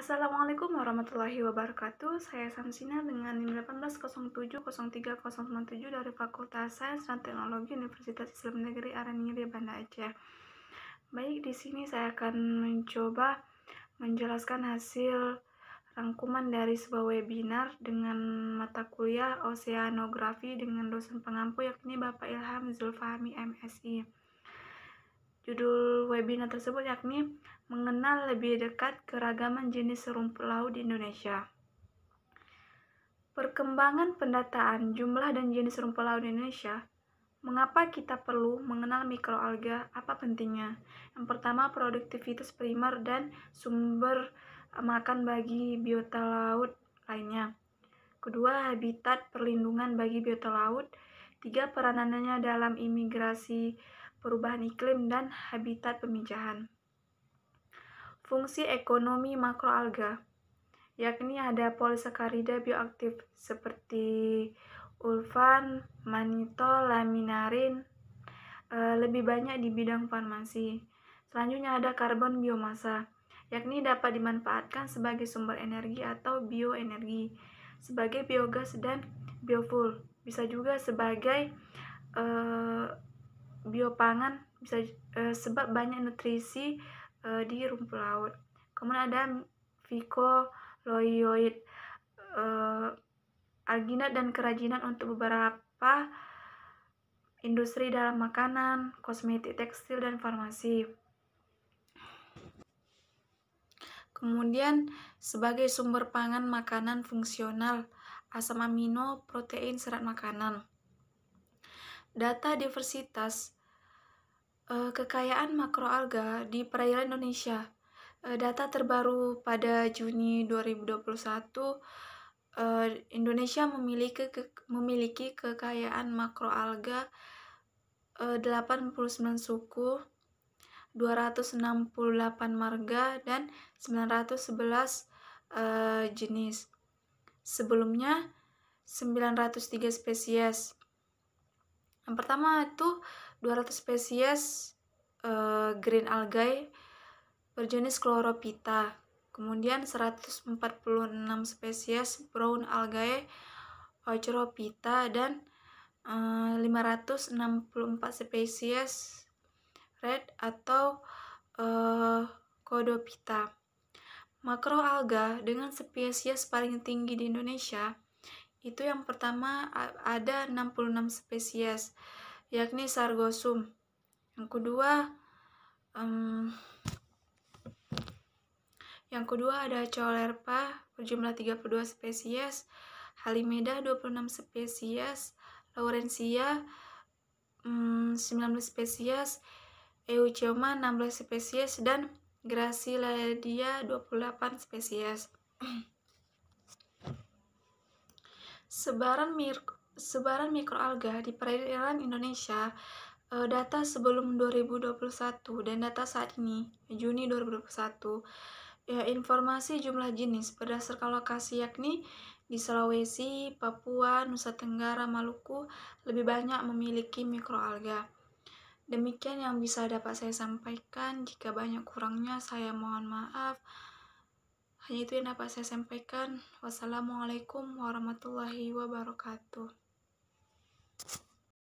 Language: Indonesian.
Assalamualaikum warahmatullahi wabarakatuh. Saya Samsina dengan NIM 180703097 dari Fakultas Sains dan Teknologi Universitas Islam Negeri Araningira Banda Aceh. Baik, di sini saya akan mencoba menjelaskan hasil rangkuman dari sebuah webinar dengan mata kuliah Oseanografi dengan dosen pengampu yakni Bapak Ilham Zulfahmi MSI. Judul webinar tersebut yakni mengenal lebih dekat keragaman jenis rumput laut di Indonesia. Perkembangan pendataan jumlah dan jenis rumput laut di Indonesia Mengapa kita perlu mengenal mikroalga? Apa pentingnya? Yang pertama, produktivitas primer dan sumber eh, makan bagi biota laut lainnya. Kedua, habitat perlindungan bagi biota laut. Tiga, peranannya dalam imigrasi perubahan iklim, dan habitat pemijahan. Fungsi ekonomi makroalga yakni ada polisakarida bioaktif seperti ulfan, manitol, laminarin, eh, lebih banyak di bidang farmasi. Selanjutnya ada karbon biomasa, yakni dapat dimanfaatkan sebagai sumber energi atau bioenergi, sebagai biogas dan biofuel, bisa juga sebagai eh, biopangan bisa e, sebab banyak nutrisi e, di rumput laut. Kemudian ada fico e, eh, alginat dan kerajinan untuk beberapa industri dalam makanan, kosmetik, tekstil dan farmasi. Kemudian sebagai sumber pangan makanan fungsional, asam amino, protein, serat makanan data diversitas eh, kekayaan makroalga di perairan Indonesia. Eh, data terbaru pada Juni 2021 eh, Indonesia memiliki ke, memiliki kekayaan makroalga 89 suku, 268 marga dan 911 jenis. Sebelumnya 903 spesies. Yang pertama itu 200 spesies uh, eh, green algae berjenis chloropita, Kemudian 146 spesies brown algae ochrophyta dan eh, uh, 564 spesies red atau uh, Makroalga dengan spesies paling tinggi di Indonesia itu yang pertama ada 66 spesies yakni Sargosum yang kedua um, yang kedua ada Colerpa berjumlah 32 spesies Halimeda 26 spesies laurensia um, mm, 19 spesies Eucheuma 16 spesies dan Graciladia 28 spesies Sebaran mikro sebaran mikroalga di perairan Indonesia eh, data sebelum 2021 dan data saat ini Juni 2021 ya, informasi jumlah jenis berdasarkan lokasi yakni di Sulawesi, Papua, Nusa Tenggara, Maluku lebih banyak memiliki mikroalga. Demikian yang bisa dapat saya sampaikan. Jika banyak kurangnya saya mohon maaf. Hanya itu yang dapat saya sampaikan. Wassalamualaikum warahmatullahi wabarakatuh.